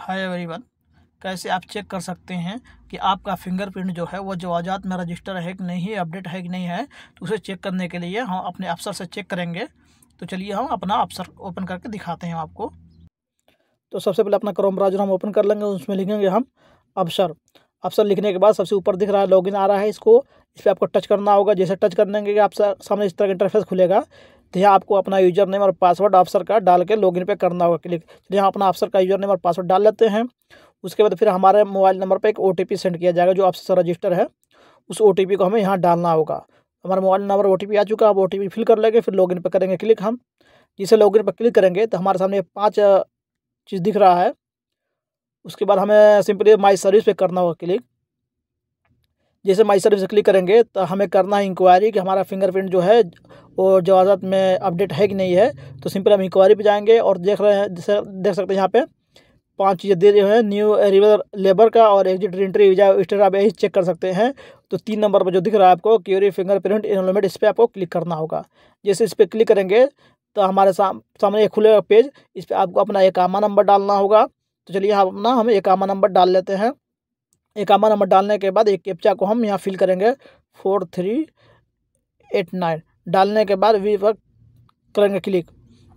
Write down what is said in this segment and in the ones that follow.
Hi everyone कैसे आप check कर सकते हैं कि आपका फिंगरप्रिंट जो है वो जवाजात में रजिस्टर है कि नहीं अपडेट है कि नहीं है तो उसे चेक करने के लिए हम अपने अफसर से चेक करेंगे तो चलिए हम अपना अफसर ओपन करके दिखाते हैं आपको तो सबसे पहले अपना क्रोम ब्राउजर हम ओपन कर लेंगे उसमें लिखेंगे हम अफसर अफसर लिखने के बाद सबसे ऊपर दिख रहा है लॉग आ रहा है इसको इस पर आपको टच करना होगा जैसे टच कर देंगे आप सामने इस तरह का इंटरफेस खुलेगा तो यहाँ आपको अपना यूजर नेम और पासवर्ड ऑफसर का डाल के लॉगिन पे करना होगा क्लिक तो यहाँ अपना ऑफिसर का यूजर नेम और पासवर्ड डाल लेते हैं उसके बाद फिर हमारे मोबाइल नंबर पर एक ओ सेंड किया जाएगा जो ऑफिसर रजिस्टर है उस ओ को हमें यहाँ डालना होगा हमारा मोबाइल नंबर ओ आ चुका है अब ओ फिल कर लेंगे फिर लॉग पर करेंगे क्लिक हम जिसे लॉग पर क्लिक करेंगे तो हमारे सामने पाँच चीज़ दिख रहा है उसके बाद हमें सिंपली माई सर्विस पे करना होगा क्लिक जैसे माई सर्विस क्लिक करेंगे तो हमें करना है इंक्वायरी कि हमारा फिंगरप्रिंट जो है वो जवाजात में अपडेट है कि नहीं है तो सिंपल हम इंक्वायरी पे जाएंगे और देख रहे हैं जैसे देख सकते हैं यहाँ पे पांच चीज़ें दे रहे हैं न्यू रिवर लेबर का और एग्जिट इंट्री वीजा स्टेट आप यही चेक कर सकते हैं तो तीन नंबर पर जो दिख रहा है आपको क्यूरी फिंगर प्रिंट इनमेंट इस पर आपको क्लिक करना होगा जैसे इस पर क्लिक करेंगे तो हमारे साम, सामने एक खुलेगा पेज इस पर आपको अपना आमा नंबर डालना होगा तो चलिए हम अपना हम आमा नंबर डाल लेते हैं इक्यावन नंबर डालने के बाद एक कैप्चा को हम यहाँ फिल करेंगे फोर थ्री एट नाइन डालने के बाद वी पर करेंगे क्लिक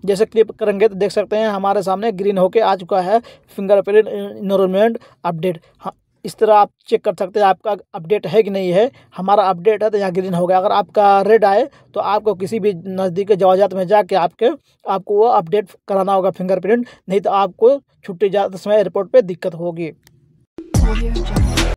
जैसे क्लिक करेंगे तो देख सकते हैं हमारे सामने ग्रीन होके आ चुका है फिंगरप्रिंट इनरोलमेंट अपडेट हाँ इस तरह आप चेक कर सकते हैं आपका अपडेट है कि नहीं है हमारा अपडेट है तो यहाँ ग्रीन हो गया अगर आपका रेड आए तो आपको किसी भी नज़दीक के जवाजात में जाके आपके आपको वो अपडेट कराना होगा फिंगरप्रिंट नहीं तो आपको छुट्टी जाते समय एयरपोर्ट पर दिक्कत होगी Audio Jungle.